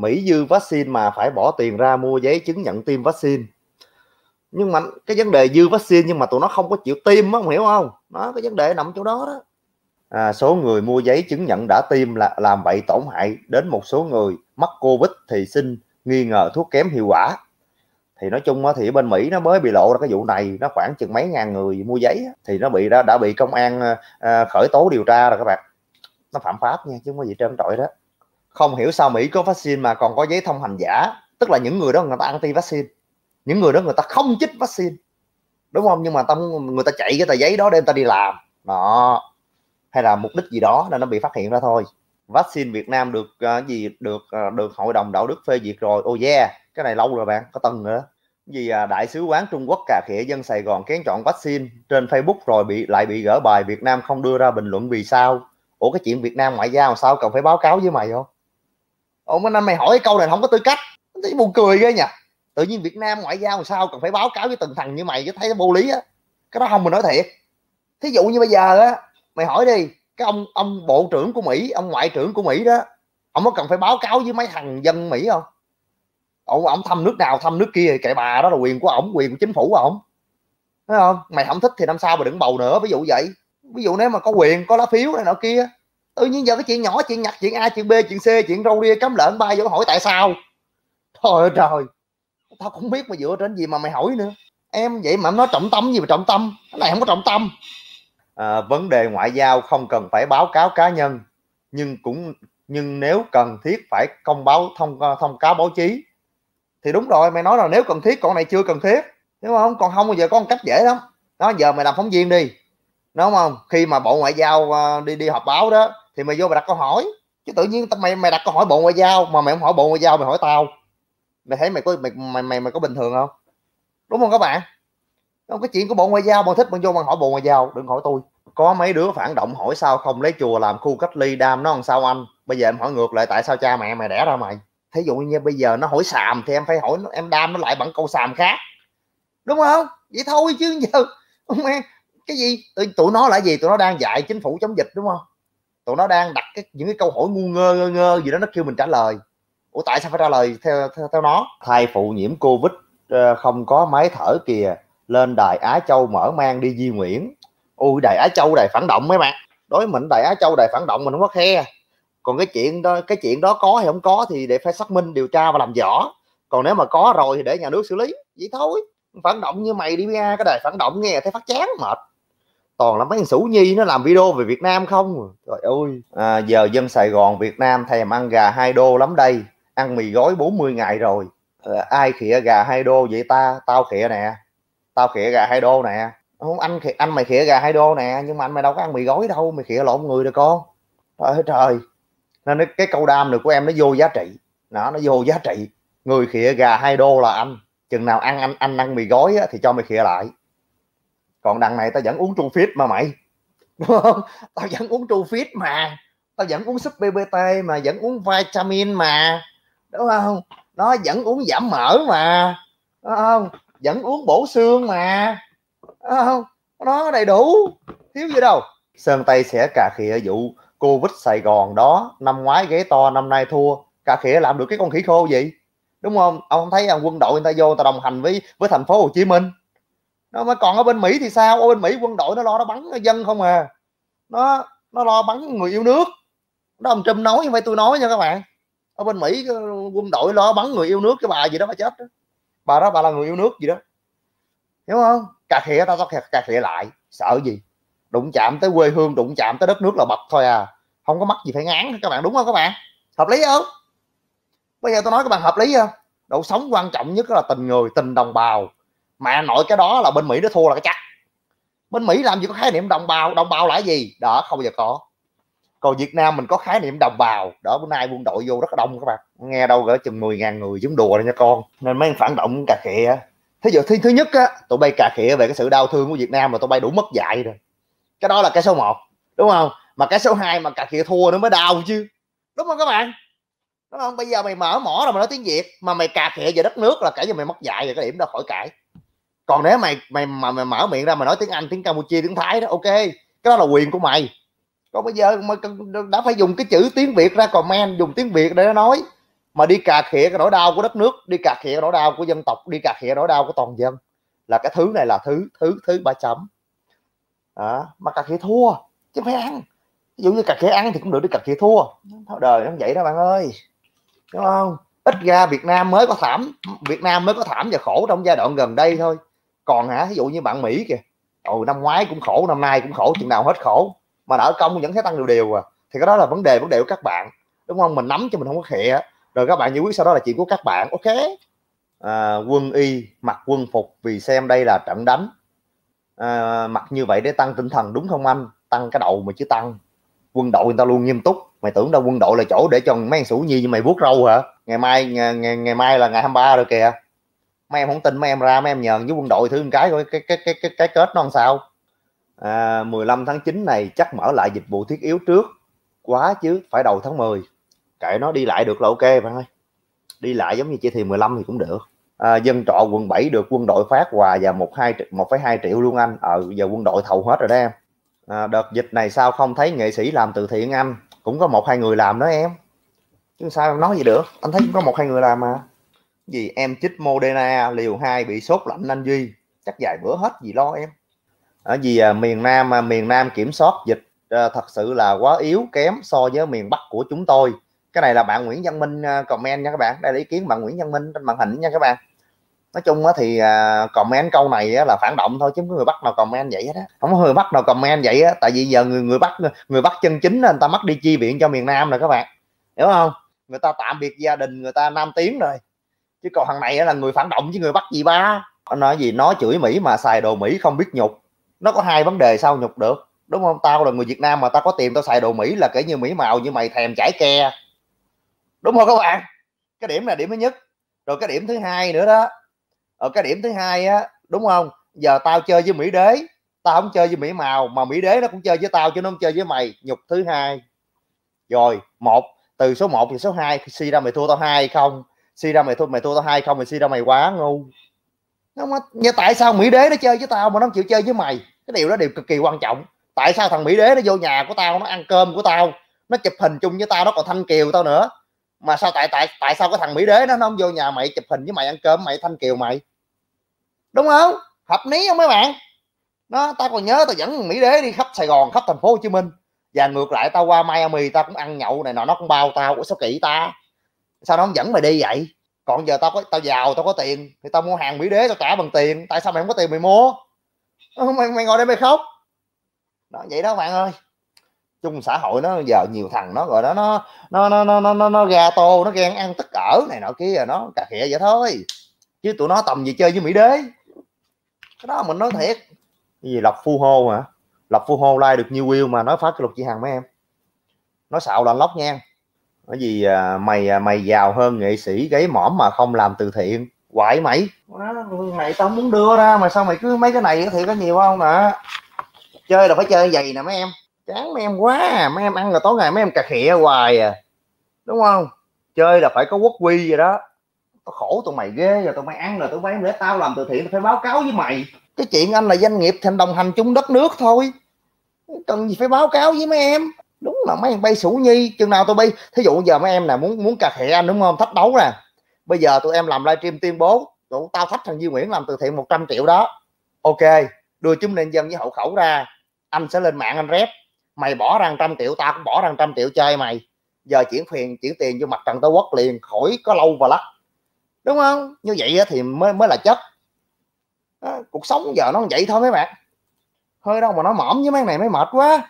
Mỹ dư vaccine mà phải bỏ tiền ra mua giấy chứng nhận tiêm vaccine nhưng mà cái vấn đề dư vaccine nhưng mà tụi nó không có chịu tiêm á hiểu không nó cái vấn đề nằm chỗ đó đó à, số người mua giấy chứng nhận đã tiêm là làm vậy tổn hại đến một số người mắc covid thì xin nghi ngờ thuốc kém hiệu quả thì nói chung thì bên Mỹ nó mới bị lộ ra cái vụ này nó khoảng chừng mấy ngàn người mua giấy thì nó bị đã, đã bị công an à, khởi tố điều tra rồi các bạn nó phạm pháp nha chứ không có gì trơn trọi đó không hiểu sao Mỹ có vaccine mà còn có giấy thông hành giả tức là những người đó người ta anti vaccine những người đó người ta không chích vaccine đúng không nhưng mà ta người ta chạy cái tờ giấy đó đem ta đi làm đó hay là mục đích gì đó là nó bị phát hiện ra thôi vaccine Việt Nam được uh, gì được uh, được hội đồng đạo đức phê duyệt rồi oh yeah cái này lâu rồi bạn có tuần nữa vì uh, à, đại sứ quán Trung Quốc cà khịa dân Sài Gòn kén chọn vaccine trên Facebook rồi bị lại bị gỡ bài Việt Nam không đưa ra bình luận vì sao ủa cái chuyện Việt Nam ngoại giao sao cần phải báo cáo với mày không ông mấy năm mày hỏi câu này không có tư cách thấy buồn cười ghê nhỉ tự nhiên việt nam ngoại giao làm sao cần phải báo cáo với từng thằng như mày chứ thấy vô lý á cái đó không mình nói thiệt thí dụ như bây giờ á mày hỏi đi cái ông ông bộ trưởng của mỹ ông ngoại trưởng của mỹ đó ông có cần phải báo cáo với mấy thằng dân mỹ không ông ông thăm nước nào thăm nước kia thì kệ bà đó là quyền của ổng quyền của chính phủ của ổng thấy không mày không thích thì năm sau mà đừng bầu nữa ví dụ vậy ví dụ nếu mà có quyền có lá phiếu này nọ kia tự nhiên giờ cái chuyện nhỏ chuyện nhặt chuyện a chuyện b chuyện c chuyện râu ria cắm lợn bay vô hỏi tại sao trời trời tao cũng biết mà dựa trên gì mà mày hỏi nữa em vậy mà em nói trọng tâm gì mà trọng tâm cái này không có trọng tâm à, vấn đề ngoại giao không cần phải báo cáo cá nhân nhưng cũng nhưng nếu cần thiết phải công báo thông à, thông cáo báo chí thì đúng rồi mày nói là nếu cần thiết con này chưa cần thiết đúng không còn không bây giờ có một cách dễ lắm đó giờ mày làm phóng viên đi đúng không khi mà bộ ngoại giao ờ, đi đi họp báo đó thì mày vô mày đặt câu hỏi chứ tự nhiên mày mày đặt câu hỏi bộ ngoại giao mà mày không hỏi bộ ngoại giao mày hỏi tao mày thấy mày có mày mày mày, mày có bình thường không đúng không các bạn không cái chuyện của bộ ngoại giao mà thích bạn vô bạn hỏi bộ ngoại giao đừng hỏi tôi có mấy đứa phản động hỏi sao không lấy chùa làm khu cách ly đam nó làm sao anh bây giờ em hỏi ngược lại tại sao cha mẹ mày đẻ ra mày thí dụ như bây giờ nó hỏi sàm thì em phải hỏi em đam nó lại bằng câu sàm khác đúng không vậy thôi chứ giờ cái gì tụi nó là gì tụi nó đang dạy chính phủ chống dịch đúng không tụi nó đang đặt cái, những cái câu hỏi ngu ngơ ngơ, ngơ gì đó nó kêu mình trả lời ủa tại sao phải trả lời theo theo, theo nó thai phụ nhiễm covid ờ, không có máy thở kìa lên đài á châu mở mang đi di nguyễn ui đài á châu đài phản động mấy bạn đối mình đài á châu đài phản động mình không có khe còn cái chuyện đó cái chuyện đó có hay không có thì để phải xác minh điều tra và làm rõ còn nếu mà có rồi thì để nhà nước xử lý vậy thôi phản động như mày đi ra cái đài phản động nghe thấy phát chán mệt toàn là mấy thằng sủ nhi nó làm video về việt nam không trời ơi à, giờ dân sài gòn việt nam thèm ăn gà hai đô lắm đây ăn mì gói 40 ngày rồi à, ai khịa gà hai đô vậy ta tao khịa nè tao khịa gà hai đô nè không anh khịa, anh mày khịa gà hai đô nè nhưng mà anh mày đâu có ăn mì gói đâu mày khịa lộn người rồi con trời ơi trời nên cái câu đam được của em nó vô giá trị nó nó vô giá trị người khịa gà hai đô là anh chừng nào ăn anh anh ăn mì gói á, thì cho mày khịa lại còn đằng này tao vẫn uống tru fit mà mày đúng không tao vẫn uống tru fit mà tao vẫn uống sức bbt mà vẫn uống vitamin mà đúng không nó vẫn uống giảm mỡ mà đúng không vẫn uống bổ xương mà đúng không nó đầy đủ thiếu gì đâu sơn tây sẽ cà khịa vụ covid sài gòn đó năm ngoái ghế to năm nay thua cà khịa làm được cái con khỉ khô gì đúng không ông thấy ông à, quân đội người ta vô người ta đồng hành với với thành phố hồ chí minh nó mà còn ở bên mỹ thì sao ở bên mỹ quân đội nó lo nó bắn dân không à nó nó lo bắn người yêu nước đó ông trump nói không phải tôi nói nha các bạn ở bên mỹ ờ, quân đội lo bắn người yêu nước cái bà gì đó bà chết đó. bà đó bà là người yêu nước gì đó hiểu không cà khịa tao tao cà khịa lại sợ gì đụng chạm tới quê hương đụng chạm tới đất nước là bật thôi à không có mắc gì phải ngán các bạn đúng không các bạn hợp lý không bây giờ tôi nói các bạn hợp lý không độ sống quan trọng nhất là tình người tình đồng bào mà nội cái đó là bên mỹ nó thua là cái chắc bên mỹ làm gì có khái niệm đồng bào đồng bào là gì đó không bao giờ có còn Việt Nam mình có khái niệm đồng bào đó bữa nay quân đội vô rất đông các bạn nghe đâu gỡ chừng 10.000 người chúng đùa đây nha con nên mấy phản động cà khịa thế giờ thứ, thứ nhất á tụi bay cà khịa về cái sự đau thương của Việt Nam mà tụi bay đủ mất dạy rồi cái đó là cái số 1 đúng không mà cái số 2 mà cà khịa thua nó mới đau chứ đúng không các bạn đúng không bây giờ mày mở mỏ rồi mà nói tiếng Việt mà mày cà khịa về đất nước là cả giờ mày mất dạy rồi cái điểm đó khỏi cãi còn nếu mày mày mà mày mở miệng ra mà nói tiếng anh tiếng campuchia tiếng thái đó ok cái đó là quyền của mày còn bây giờ mà đã phải dùng cái chữ tiếng việt ra comment dùng tiếng việt để nói mà đi cà khịa cái nỗi đau của đất nước đi cà khịa nỗi đau của dân tộc đi cà khịa nỗi đau của toàn dân là cái thứ này là thứ thứ thứ ba chấm à, mà cà khịa thua chứ phải ăn ví dụ như cà khịa ăn thì cũng được đi cà khịa thua đời nó vậy đó bạn ơi đúng không ít ra Việt Nam mới có thảm Việt Nam mới có thảm và khổ trong giai đoạn gần đây thôi còn hả ví dụ như bạn mỹ kìa ồ năm ngoái cũng khổ năm nay cũng khổ chừng nào hết khổ mà nợ công vẫn thấy tăng đều đều à thì cái đó là vấn đề vấn đề của các bạn đúng không mình nắm cho mình không có khịa rồi các bạn giải quyết sau đó là chuyện của các bạn ok à, quân y mặc quân phục vì xem đây là trận đánh à, mặc như vậy để tăng tinh thần đúng không anh tăng cái đầu mà chứ tăng quân đội người ta luôn nghiêm túc mày tưởng đâu quân đội là chỗ để cho mấy thằng sủ nhi như mày vuốt râu hả ngày mai ngày, ngày, ngày mai là ngày 23 rồi kìa mấy em không tin mấy em ra mấy em nhờn với quân đội thử cái coi cái cái cái cái, cái kết nó làm sao à, 15 tháng 9 này chắc mở lại dịch vụ thiết yếu trước quá chứ phải đầu tháng 10 kệ nó đi lại được là ok bạn ơi đi lại giống như chỉ thì 15 thì cũng được à, dân trọ quận 7 được quân đội phát quà và một hai một hai triệu luôn anh ờ giờ quân đội thầu hết rồi đó em à, đợt dịch này sao không thấy nghệ sĩ làm từ thiện anh cũng có một hai người làm đó em chứ sao em nói gì được anh thấy cũng có một hai người làm mà gì em chích Moderna liều 2 bị sốt lạnh anh Duy chắc vài bữa hết gì lo em ở vì à, miền Nam à, miền Nam kiểm soát dịch à, thật sự là quá yếu kém so với miền Bắc của chúng tôi cái này là bạn Nguyễn Văn Minh à, comment nha các bạn đây là ý kiến bạn Nguyễn Văn Minh trên màn hình nha các bạn nói chung á, thì à, comment câu này á, là phản động thôi chứ có người Bắc nào comment vậy hết á. không có người Bắc nào comment vậy á. tại vì giờ người người Bắc người Bắc chân chính người ta mất đi chi viện cho miền Nam rồi các bạn hiểu không người ta tạm biệt gia đình người ta 5 tiếng rồi chứ còn thằng này là người phản động chứ người bắt gì ba nói gì nó chửi mỹ mà xài đồ mỹ không biết nhục nó có hai vấn đề sao nhục được đúng không tao là người việt nam mà tao có tiền tao xài đồ mỹ là kể như mỹ màu như mày thèm chải ke đúng không các bạn cái điểm là điểm thứ nhất rồi cái điểm thứ hai nữa đó ở cái điểm thứ hai á đúng không giờ tao chơi với mỹ đế tao không chơi với mỹ màu mà mỹ đế nó cũng chơi với tao chứ nó không chơi với mày nhục thứ hai rồi một từ số 1 thì số 2 suy ra mày thua tao hai không si ra mày thôi mày thua tao hai không mày si ra mày quá ngu nó mà, vậy tại sao mỹ đế nó chơi với tao mà nó không chịu chơi với mày cái điều đó điều cực kỳ quan trọng tại sao thằng mỹ đế nó vô nhà của tao nó ăn cơm của tao nó chụp hình chung với tao nó còn thanh kiều tao nữa mà sao tại tại tại sao cái thằng mỹ đế nó nó không vô nhà mày chụp hình với mày ăn cơm mày thanh kiều mày đúng không hợp lý không mấy bạn nó tao còn nhớ tao dẫn mỹ đế đi khắp sài gòn khắp thành phố hồ chí minh và ngược lại tao qua miami tao cũng ăn nhậu này nọ nó cũng bao tao của số kỹ ta sao nó không dẫn mày đi vậy còn giờ tao có tao giàu tao có tiền thì tao mua hàng mỹ đế tao trả bằng tiền tại sao mày không có tiền mày mua ờ, mày, mày ngồi đây mày khóc đó vậy đó bạn ơi chung xã hội nó giờ nhiều thằng nó rồi đó nó nó nó nó nó nó, nó ra tô nó ghen ăn tức ở này nọ kia nó cà khịa vậy thôi chứ tụi nó tầm gì chơi với mỹ đế cái đó mình nói thiệt cái gì lộc phu hô mà lập phu hô like được nhiêu yêu mà nói phát cái luật chị hàng mấy em nó xạo là lóc nha bởi vì à, mày à, mày giàu hơn nghệ sĩ gáy mỏm mà không làm từ thiện quại mày mày này tao muốn đưa ra mà sao mày cứ mấy cái này thì có nhiều không hả chơi là phải chơi giày nè mấy em chán mấy em quá à. mấy em ăn là tối ngày mấy em cà khịa hoài à đúng không chơi là phải có quốc quy vậy đó tao khổ tụi mày ghê rồi tụi mày ăn rồi tụi mày để tao làm từ thiện phải báo cáo với mày cái chuyện anh là doanh nghiệp thành đồng hành chung đất nước thôi cần gì phải báo cáo với mấy em đúng là mấy em bay sủ nhi chừng nào tôi bay thí dụ giờ mấy em là muốn muốn cà khịa anh đúng không thách đấu nè bây giờ tụi em làm livestream tuyên bố tụi tao thách thằng Duy Nguyễn làm từ thiện 100 triệu đó ok đưa chúng nên dân với hậu khẩu ra anh sẽ lên mạng anh rép mày bỏ ra trăm triệu tao cũng bỏ ra trăm triệu chơi mày giờ chuyển phiền chuyển tiền vô mặt trận tổ quốc liền khỏi có lâu và lắc đúng không như vậy thì mới mới là chất đó, cuộc sống giờ nó vậy thôi mấy bạn hơi đâu mà nó mỏm với mấy này mới mệt quá